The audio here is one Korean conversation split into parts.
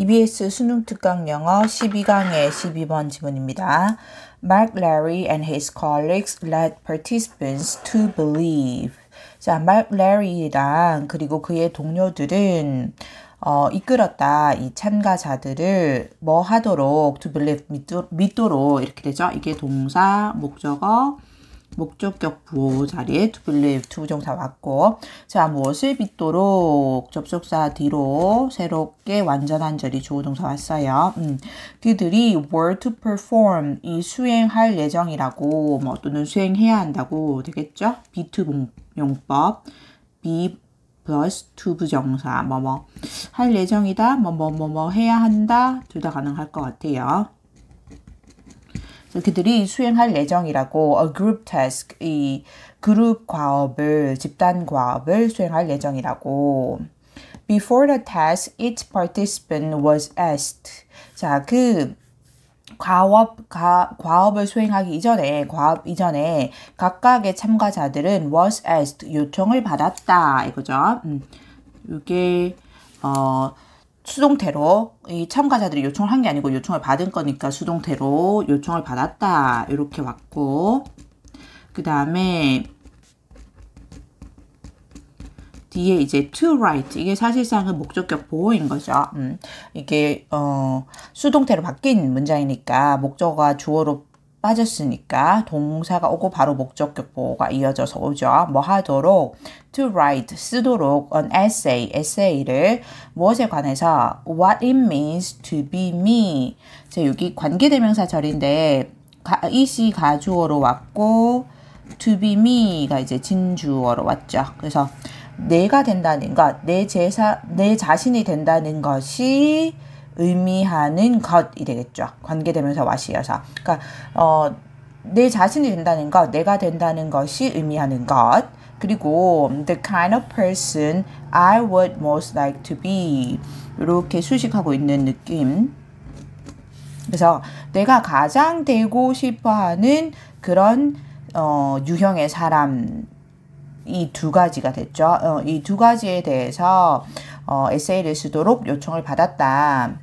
EBS 수능 특강 영어 12강의 12번 지문입니다. Mark Larry and his colleagues led participants to believe. 자, Mark Larry랑 그리고 그의 동료들은 어, 이끌었다. 이 참가자들을 뭐 하도록 to believe 믿도, 믿도록 이렇게 되죠. 이게 동사, 목적어, 목적격 부호 자리에 투블리 투부정사 왔고 자 무엇을 빚도록 접속사 뒤로 새롭게 완전한 자리 조어동사 왔어요. 음, 그들이 were to perform 이 수행할 예정이라고 뭐 또는 수행해야 한다고 되겠죠? 비투 용법 비 플러스 t 부정사 뭐뭐 뭐, 할 예정이다 뭐뭐 뭐, 뭐, 뭐 해야 한다 둘 다 가능할 것 같아요. 그들이 수행할 예정이라고 a group task 이 그룹 과업을 집단 과업을 수행할 예정이라고 Before the test, each participant was asked. 자, 그 과업, 가, 과업을 수행하기 이전에, 과업 이전에 각각의 참가자들은 was asked, 요청을 받았다. 이거죠. 음, 이게, 어, 수동태로 이 참가자들이 요청을 한 게 아니고 요청을 받은 거니까 수동태로 요청을 받았다 이렇게 왔고 그 다음에 뒤에 이제 to write 이게 사실상은 목적격 보호인 거죠. 음, 이게 어, 수동태로 바뀐 문장이니까 목적어가 주어로 빠졌으니까 동사가 오고 바로 목적격보가 이어져서 오죠. 뭐 하도록 to write 쓰도록 an essay 에세이를 무엇에 관해서 what it means to be me 자 여기 관계대명사 절인데 이시 가주어로 왔고 to be me가 이제 진주어로 왔죠. 그래서 내가 된다는 것, 내 제사, 내 자신이 된다는 것이 의미하는 것이 되겠죠. 관계되면서 와시여서. 그러니까 어, 내 자신이 된다는 것, 내가 된다는 것이 의미하는 것. 그리고 the kind of person I would most like to be 이렇게 수식하고 있는 느낌. 그래서 내가 가장 되고 싶어하는 그런 어, 유형의 사람 이 두 가지가 됐죠. 어, 이두 가지에 대해서 어, 에세이를 쓰도록 요청을 받았다.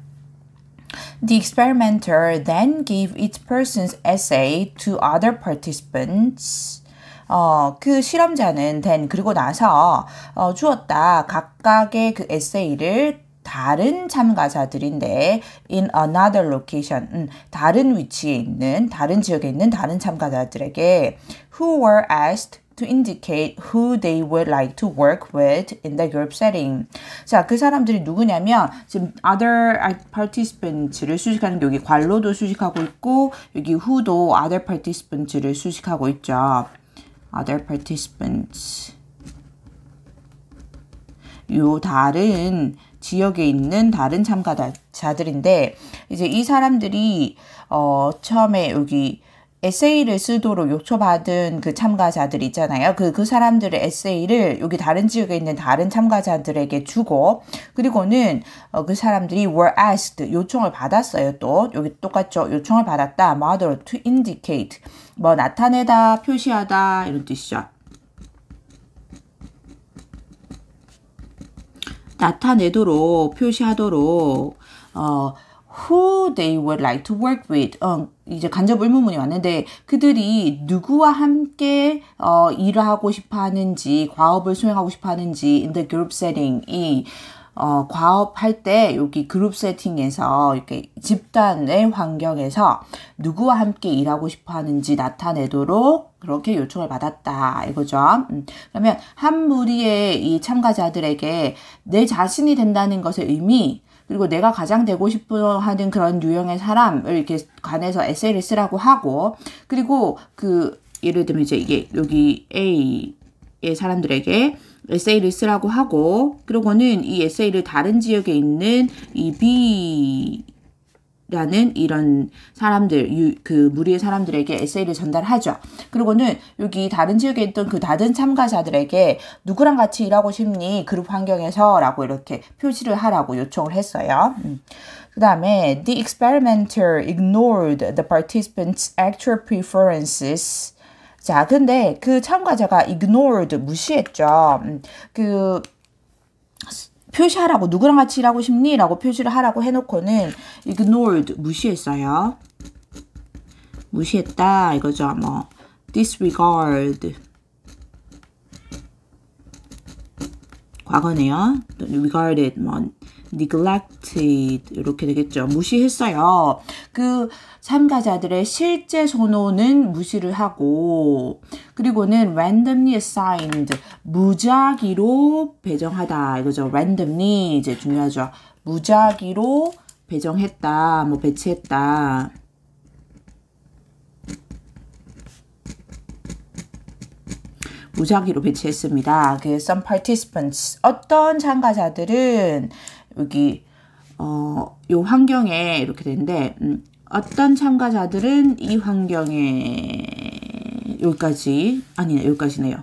The experimenter then gave each person's essay to other participants. 어, 그 실험자는 then 그리고 나서 어, 주었다 각각의 그 에세이를 다른 참가자들인데 in another location 음, 다른 위치에 있는 다른 지역에 있는 다른 참가자들에게 who were asked to indicate who they would like to work with in the group setting. 자, 그 사람들이 누구냐면 지금 other participants를 수식하는 게 여기 관로도 수식하고 있고 여기 who도 other participants를 수식하고 있죠. other participants. 요 다른 지역에 있는 다른 참가자들인데 이제 이 사람들이 어 처음에 여기 에세이를 쓰도록 요청받은 그 참가자들 있잖아요. 그, 그 사람들의 에세이를 여기 다른 지역에 있는 다른 참가자들에게 주고, 그리고는 어, 그 사람들이 were asked, 요청을 받았어요. 또, 여기 똑같죠. 요청을 받았다. m o t e r to indicate. 뭐, 나타내다, 표시하다, 이런 뜻이죠. 나타내도록, 표시하도록, 어, who they would like to work with. 어, 이제 간접 을문문이 왔는데 그들이 누구와 함께 어, 일하고 싶어 하는지 과업을 수행하고 싶어 하는지 in the group setting이 어, 과업할 때 여기 그룹 세팅에서 이렇게 집단의 환경에서 누구와 함께 일하고 싶어 하는지 나타내도록 그렇게 요청을 받았다 이거죠. 음, 그러면 한 무리의 이 참가자들에게 내 자신이 된다는 것의 의미 그리고 내가 가장 되고 싶어 하는 그런 유형의 사람을 이렇게 관해서 에세이를 쓰라고 하고 그리고 그 예를 들면 이제 이게 여기 A의 사람들에게 에세이를 쓰라고 하고 그러고는 이 에세이를 다른 지역에 있는 이 B 라는 이런 사람들 유, 그 무리의 사람들에게 에세이를 전달하죠. 그리고는 여기 다른 지역에 있던 그 다른 참가자들에게 누구랑 같이 일하고 싶니 그룹 환경에서라고 이렇게 표시를 하라고 요청을 했어요. 음. 그 다음에 the experimenter ignored the participants' actual preferences. 자, 근데 그 참가자가 ignored 무시했죠. 음. 그 표시하라고 누구랑 같이 일하고 싶니? 라고 표시를 하라고 해놓고는 ignored 무시했어요. 무시했다 이거죠. 뭐 disregard 과거네요. regarded 뭐 neglected 이렇게 되겠죠. 무시했어요. 그 참가자들의 실제 선호는 무시를 하고 그리고는 randomly assigned 무작위로 배정하다 이거죠. randomly 이제 중요하죠. 무작위로 배정했다. 뭐 배치했다. 무작위로 배치했습니다. 그 some participants 어떤 참가자들은 여기 어, 요 환경에 이렇게 되는데 음, 어떤 참가자들은 이 환경에 여기까지 아니네 여기까지네요.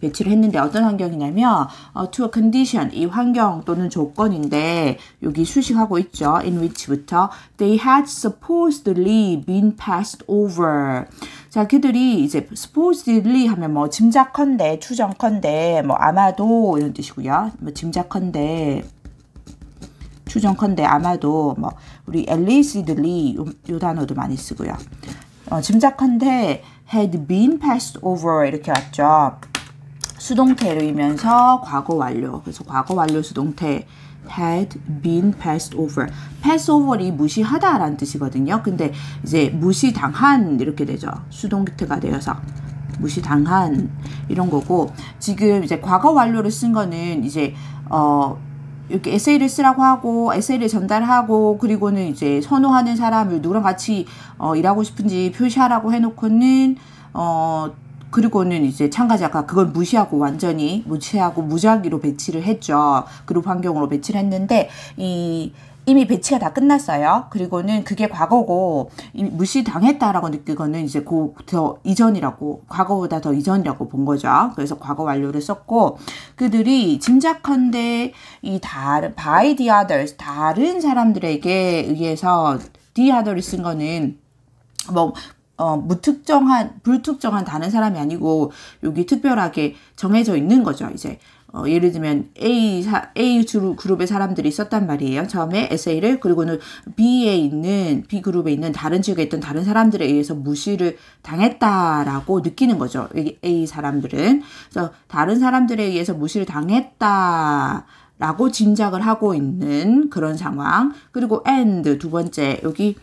배치를 했는데 어떤 환경이냐면 어, to a condition 이 환경 또는 조건인데 여기 수식하고 있죠. in which부터 they had supposedly been passed over 자 그들이 이제 supposedly 하면 뭐 짐작컨대 추정컨대 뭐 아마도 이런 뜻이고요. 뭐 짐작컨대 추정컨대 아마도 뭐 우리 엘리시 들리 요, 요 단어도 많이 쓰고요. 어, 짐작컨대 had been passed over 이렇게 왔죠. 수동태로이면서 과거 완료. 그래서 과거 완료 수동태 had been passed over. pass over이 무시하다라는 뜻이거든요. 근데 이제 무시당한 이렇게 되죠. 수동태가 되어서. 무시당한 이런 거고 지금 이제 과거 완료를 쓴 거는 이제 어 이렇게 에세이를 쓰라고 하고 에세이를 전달하고 그리고는 이제 선호하는 사람을 누구랑 같이 어, 일하고 싶은지 표시하라고 해놓고는 어 그리고는 이제 참가자가 그걸 무시하고 완전히 무시하고 무작위로 배치를 했죠. 그룹 환경으로 배치를 했는데 이 이미 배치가 다 끝났어요. 그리고는 그게 과거고 이미 무시당했다라고 느끼거는 이제 그더 이전이라고 과거보다 더 이전이라고 본 거죠. 그래서 과거 완료를 썼고 그들이 짐작한데이 다른 by the others 다른 사람들에게 의해서 the other를 쓴 거는 뭐 어, 무특정한, 불특정한 다른 사람이 아니고, 여기 특별하게 정해져 있는 거죠, 이제. 어, 예를 들면 A, A 그룹의 사람들이 있었단 말이에요. 처음에 에세이를 그리고는 B에 있는 B 그룹에 있는 다른 지역에 있던 다른 사람들에 의해서 무시를 당했다라고 느끼는 거죠. A 사람들은 그래서 다른 사람들에 의해서 무시를 당했다. 라고 짐작을 하고 있는 그런 상황. 그리고 and 두 번째 여기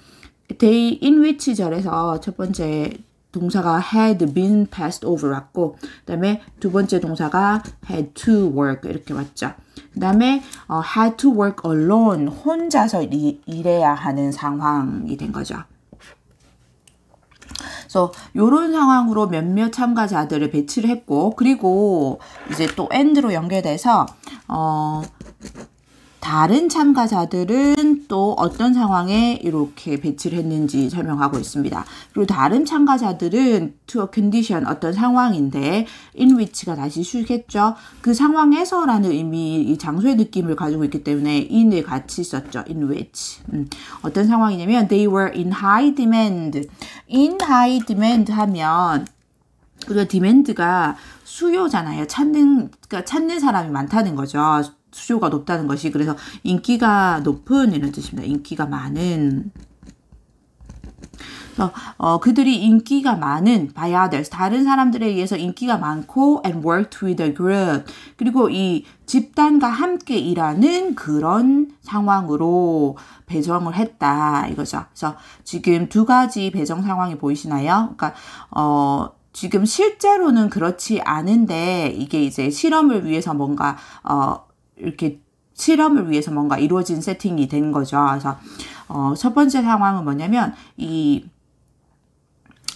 day in which 절에서 첫 번째 동사가 had been passed over 왔고 그 다음에 두 번째 동사가 had to work 이렇게 왔죠. 그 다음에 어, had to work alone 혼자서 일, 일해야 하는 상황이 된 거죠. 그래서 이런 상황으로 몇몇 참가자들을 배치를 했고 그리고 이제 또 end로 연결돼서 어, 다른 참가자들은 또 어떤 상황에 이렇게 배치를 했는지 설명하고 있습니다. 그리고 다른 참가자들은 to a c o 어떤 상황인데 in w 가 다시 쉬겠죠. 그 상황에서라는 의미 이 장소의 느낌을 가지고 있기 때문에 i 을 같이 썼죠. in w 음, 어떤 상황이냐면 they were in high demand. in high demand 하면 우리가 디맨드가 수요잖아요. 찾는 그러니까 찾는 사람이 많다는 거죠. 수요가 높다는 것이 그래서 인기가 높은 이런 뜻입니다. 인기가 많은 그 어, 그들이 인기가 많은 by others 다른 사람들에 의해서 인기가 많고 and worked with the group 그리고 이 집단과 함께 일하는 그런 상황으로 배정을 했다 이거죠. 그래서 지금 두 가지 배정 상황이 보이시나요? 그러니까 어 지금 실제로는 그렇지 않은데 이게 이제 실험을 위해서 뭔가 어 이렇게 실험을 위해서 뭔가 이루어진 세팅이 된 거죠. 그래서 어, 첫 번째 상황은 뭐냐면 이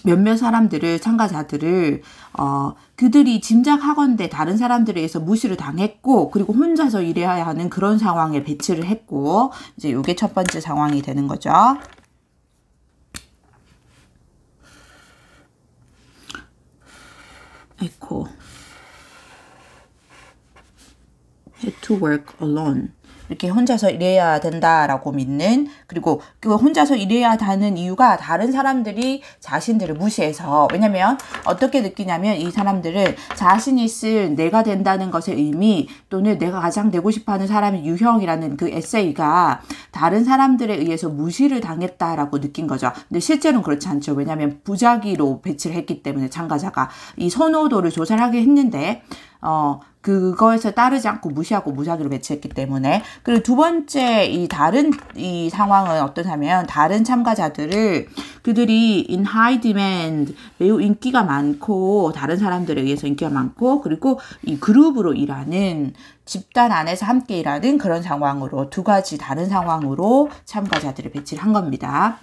몇몇 사람들을 참가자들을 어, 그들이 짐작하건대 다른 사람들에 의해서 무시를 당했고 그리고 혼자서 일해야 하는 그런 상황에 배치를 했고 이제 이게 첫 번째 상황이 되는 거죠. 에코 to work alone. 이렇게 혼자서 일해야 된다라고 믿는 그리고 그 혼자서 일해야 하는 이유가 다른 사람들이 자신들을 무시해서 왜냐면 어떻게 느끼냐면 이 사람들은 자신이 쓸 내가 된다는 것의 의미 또는 내가 가장 되고 싶어하는 사람의 유형이라는 그 에세이가 다른 사람들에 의해서 무시를 당했다라고 느낀 거죠. 근데 실제로는 그렇지 않죠. 왜냐면 부작위로 배치를 했기 때문에 참가자가 이 선호도를 조사를 하게 했는데 어 그거에서 따르지 않고 무시하고 무작위로 배치했기 때문에 그리고 두 번째 이 다른 이 상황은 어떠냐면 다른 참가자들을 그들이 in high demand 매우 인기가 많고 다른 사람들에 의해서 인기가 많고 그리고 이 그룹으로 일하는 집단 안에서 함께 일하는 그런 상황으로 두 가지 다른 상황으로 참가자들을 배치를 한 겁니다.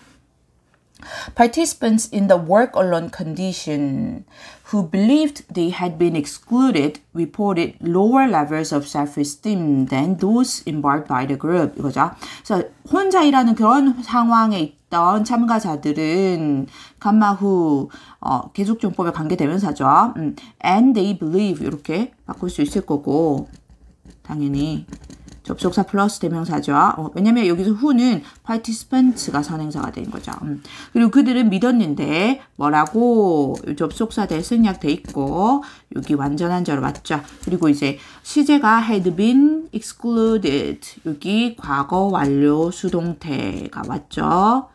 Participants in the work alone condition who believed they had been excluded reported lower levels of self-esteem than those embarked by the group 이거죠. 그래서 혼자 일하는 그런 상황에 있던 참가자들은 감마후 어, 계속정법에 관계되면서죠. 음, and they believe 이렇게 바꿀 수 있을 거고 당연히 접속사 플러스 대명사죠. 어, 왜냐면 여기서 who는 participants가 선행사가 된 거죠. 음. 그리고 그들은 믿었는데 뭐라고 접속사 대 생략돼 있고 여기 완전한 자로 맞죠. 그리고 이제 시제가 had been excluded 여기 과거 완료 수동태가 왔죠.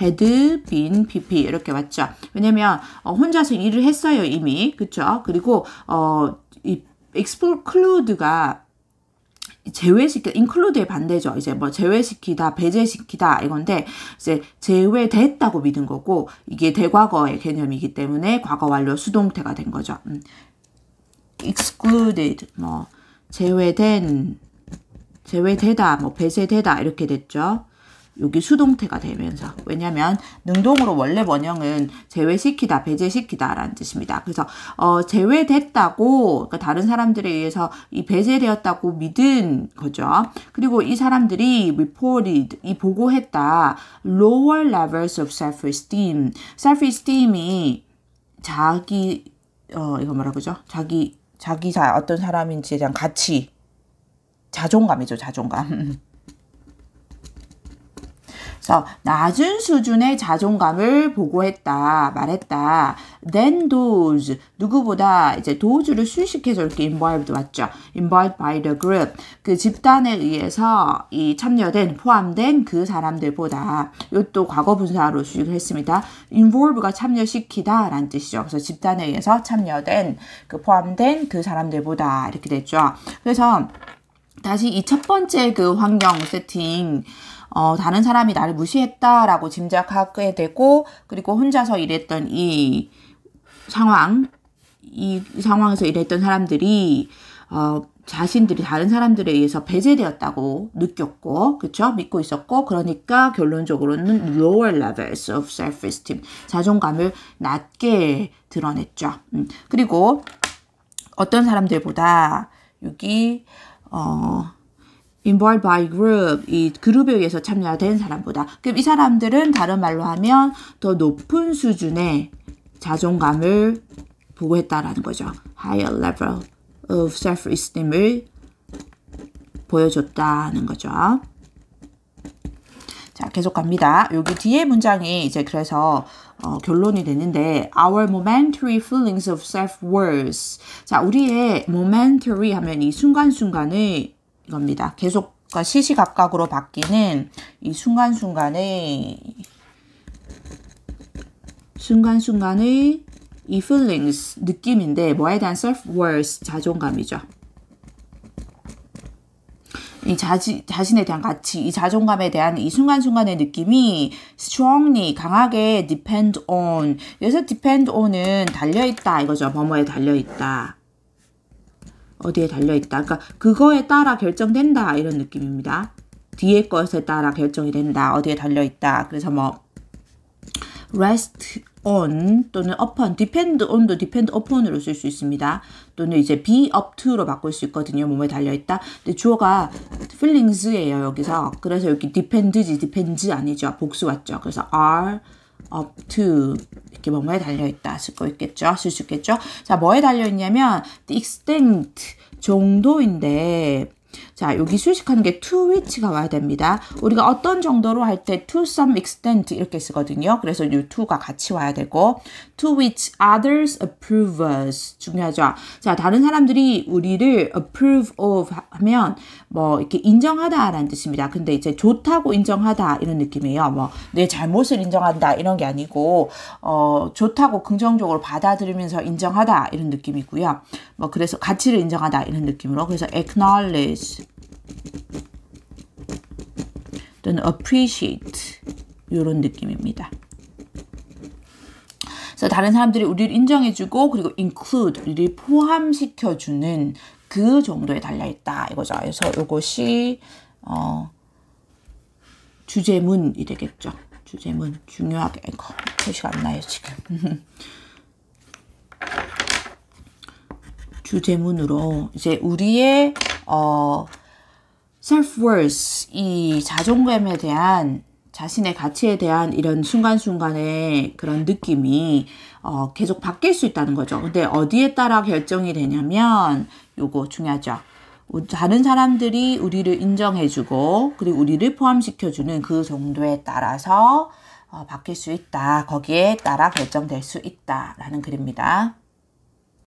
had been pp 이렇게 맞죠. 왜냐면 어, 혼자서 일을 했어요 이미 그쵸. 그리고 어, 이 exclude가 제외시키다, include의 반대죠. 이제 뭐 제외시키다, 배제시키다 이건데 이제 제외됐다고 믿은 거고 이게 대과거의 개념이기 때문에 과거 완료 수동태가 된 거죠. 음. excluded 뭐 제외된 제외되다 뭐 배제되다 이렇게 됐죠. 여기 수동태가 되면서 왜냐하면 능동으로 원래 원형은 제외시키다 배제시키다 라는 뜻입니다. 그래서 어, 제외됐다고 그러니까 다른 사람들에 의해서 이 배제되었다고 믿은 거죠. 그리고 이 사람들이 reported 이 보고했다 lower levels of self-esteem self-esteem이 자기 어 이거 뭐라 그러죠? 자기 자기 사 어떤 사람인지에 대한 가치 자존감이죠 자존감 그래서 낮은 수준의 자존감을 보고했다, 말했다. Than those 누구보다 이제 dose를 수식해서 이렇게 involved 왔죠. Involved by the group 그 집단에 의해서 이 참여된 포함된 그 사람들보다 이것도 과거 분사로 수식을 했습니다. involve가 참여시키다 라는 뜻이죠. 그래서 집단에 의해서 참여된 그 포함된 그 사람들보다 이렇게 됐죠. 그래서 다시 이 첫 번째 그 환경 세팅 어, 다른 사람이 나를 무시했다라고 짐작하게 되고 그리고 혼자서 일했던 이 상황 이 상황에서 일했던 사람들이 어, 자신들이 다른 사람들에 의해서 배제되었다고 느꼈고 그쵸 믿고 있었고 그러니까 결론적으로는 lower levels of self-esteem 자존감을 낮게 드러냈죠. 음. 그리고 어떤 사람들보다 여기 어, involved by group 이 그룹에 의해서 참여된 사람보다 그럼 이 사람들은 다른 말로 하면 더 높은 수준의 자존감을 보고했다라는 거죠. higher level of self-esteem을 보여줬다는 거죠. 자, 계속 갑니다. 여기 뒤에 문장이 이제 그래서 어, 결론이 되는데 our momentary feelings of self-worth 자 우리의 momentary 하면 이 순간순간의 이겁니다. 계속 그러니까 시시각각으로 바뀌는 이 순간순간의 순간순간의 이 feelings 느낌인데 뭐에 대한 self-worth 자존감이죠. 이 자지, 자신에 대한 가치, 이 자존감에 대한 이 순간순간의 느낌이 strongly, 강하게 depend on. 여기서 depend on은 달려있다 이거죠. 뭐뭐에 달려있다. 어디에 달려있다. 그러니까 그거에 따라 결정된다 이런 느낌입니다. 뒤에 것에 따라 결정이 된다. 어디에 달려있다. 그래서 뭐 rest on 또는 upon, depend on도 depend upon으로 쓸 수 있습니다. 또는 이제 be up to로 바꿀 수 있거든요. 몸에 달려있다. 근데 주어가 feelings예요, 여기서. 그래서 여기 depend지, d e p e n d 아니죠. 복수 같죠 그래서 are up to 이렇게 몸에 달려있다 쓸거 있겠죠. 쓸 수 있겠죠. 자, 뭐에 달려있냐면 the extent 정도인데 자, 여기 수식하는 게 to which가 와야 됩니다. 우리가 어떤 정도로 할 때 to some extent 이렇게 쓰거든요. 그래서 이 to가 같이 와야 되고 to which others approve us 중요하죠. 자, 다른 사람들이 우리를 approve of 하면 뭐 이렇게 인정하다라는 뜻입니다. 근데 이제 좋다고 인정하다 이런 느낌이에요. 뭐 내 잘못을 인정한다 이런 게 아니고 어 좋다고 긍정적으로 받아들이면서 인정하다 이런 느낌이고요. 뭐 그래서 가치를 인정하다 이런 느낌으로 그래서 acknowledge 또는 appreciate 이런 느낌입니다. 그래서 다른 사람들이 우리를 인정해주고 그리고 include 우리를 포함시켜주는 그 정도에 달려 있다 이거죠. 그래서 이것이 어, 주제문이 되겠죠. 주제문 중요하게 이거 표시가 안 나요 지금. 주제문으로 이제 우리의 어, self-worth, 이 자존감에 대한 자신의 가치에 대한 이런 순간순간의 그런 느낌이 어, 계속 바뀔 수 있다는 거죠. 근데 어디에 따라 결정이 되냐면 요거 중요하죠. 다른 사람들이 우리를 인정해주고 그리고 우리를 포함시켜주는 그 정도에 따라서 어, 바뀔 수 있다. 거기에 따라 결정될 수 있다라는 글입니다.